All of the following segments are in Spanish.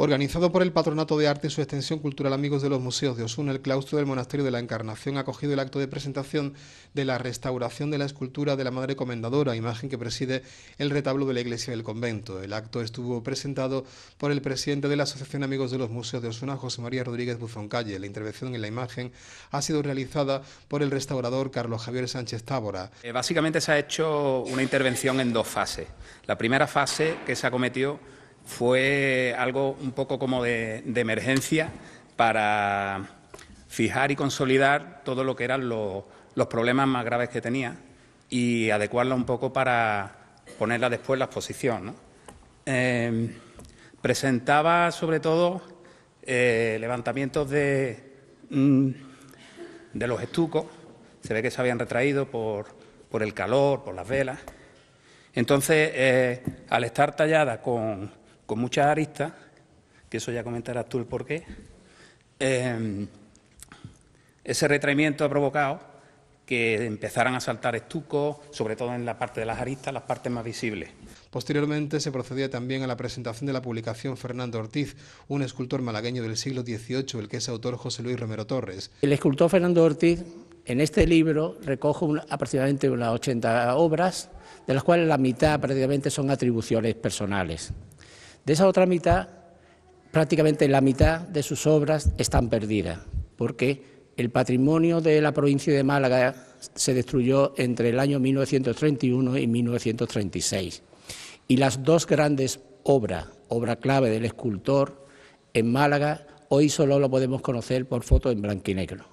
Organizado por el Patronato de Arte y su extensión cultural Amigos de los Museos de Osuna, el claustro del Monasterio de la Encarnación ha acogido el acto de presentación de la restauración de la escultura de la Madre Comendadora, imagen que preside el retablo de la iglesia del convento. El acto estuvo presentado por el presidente de la Asociación Amigos de los Museos de Osuna, José María Rodríguez Buzón Calle. La intervención en la imagen ha sido realizada por el restaurador Carlos Javier Sánchez Tábora. Eh, básicamente se ha hecho una intervención en dos fases. La primera fase que se acometió fue algo un poco como de, emergencia para fijar y consolidar todo lo que eran los, problemas más graves que tenía y adecuarla un poco para ponerla después en la exposición. Em, presentaba sobre todo eh, levantamientos de, mm, de los estucos, se ve que se habían retraído por, por el calor, por las velas. Entonces, eh, al estar tallada con con muchas aristas, que eso ya comentarás tú el porqué. Em, ese retraimiento ha provocado que empezaran a saltar estucos, sobre todo en la parte de las aristas, las partes más visibles. Posteriormente se procedía también a la presentación de la publicación Fernando Ortiz, un escultor malagueño del siglo XVIII, el que es autor José Luis Romero Torres. El escultor Fernando Ortiz, en este libro, recoge aproximadamente unas 80 obras, de las cuales la mitad prácticamente son atribuciones personales. De esa otra mitad, prácticamente la mitad de sus obras están perdidas, porque el patrimonio de la provincia de Málaga se destruyó entre el año 1931 y 1936. Y las dos grandes obras, obra clave del escultor en Málaga, hoy solo lo podemos conocer por fotos en blanco y negro.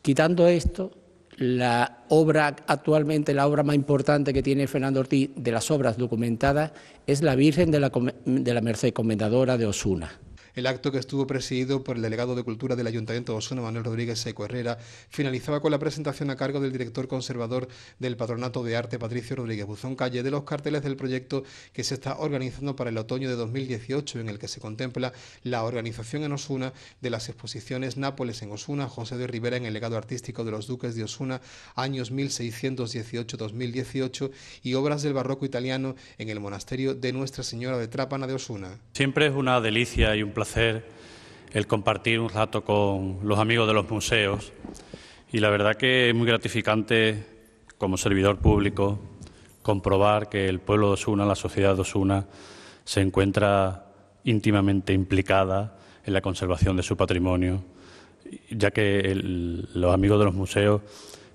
Quitando esto, la obra, actualmente la obra más importante que tiene Fernando Ortiz de las obras documentadas es La Virgen de la, de la Merced Comendadora de Osuna. El acto que estuvo presidido por el delegado de Cultura del Ayuntamiento de Osuna, Manuel Rodríguez Seco Herrera, finalizaba con la presentación a cargo del director conservador del Patronato de Arte, Patricio Rodríguez Buzón Calle, de los carteles del proyecto que se está organizando para el otoño de 2018, en el que se contempla la organización en Osuna de las exposiciones Nápoles en Osuna, José de Rivera en el legado artístico de los duques de Osuna, años 1618-2018 y obras del barroco italiano en el monasterio de Nuestra Señora de Trápana de Osuna. Siempre es una delicia y un placer el compartir un rato con los amigos de los museos y la verdad que es muy gratificante como servidor público comprobar que el pueblo de Osuna, la sociedad de Osuna, se encuentra íntimamente implicada en la conservación de su patrimonio, ya que los amigos de los museos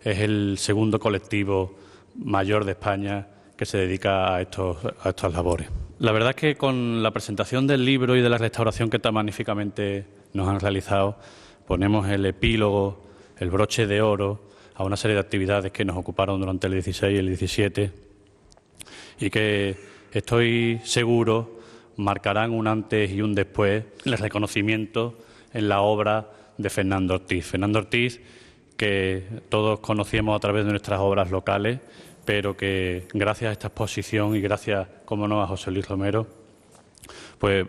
es el segundo colectivo mayor de España que se dedica a, estos, a estas labores. La verdad es que con la presentación del libro y de la restauración que tan magníficamente nos han realizado, ponemos el epílogo, el broche de oro a una serie de actividades que nos ocuparon durante el 16 y el 17 y que estoy seguro marcarán un antes y un después el reconocimiento en la obra de Fernando Ortiz. Fernando Ortiz, que todos conocemos a través de nuestras obras locales, pero que gracias a esta exposición y gracias, como no, a José Luis Romero, pues,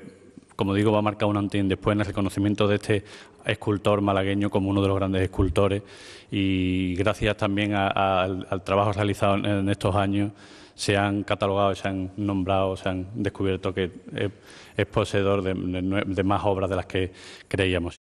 como digo, va a marcar un antes y después en el reconocimiento de este escultor malagueño como uno de los grandes escultores y gracias también al, trabajo realizado en, estos años se han catalogado, se han nombrado, se han descubierto que es, poseedor de más obras de las que creíamos.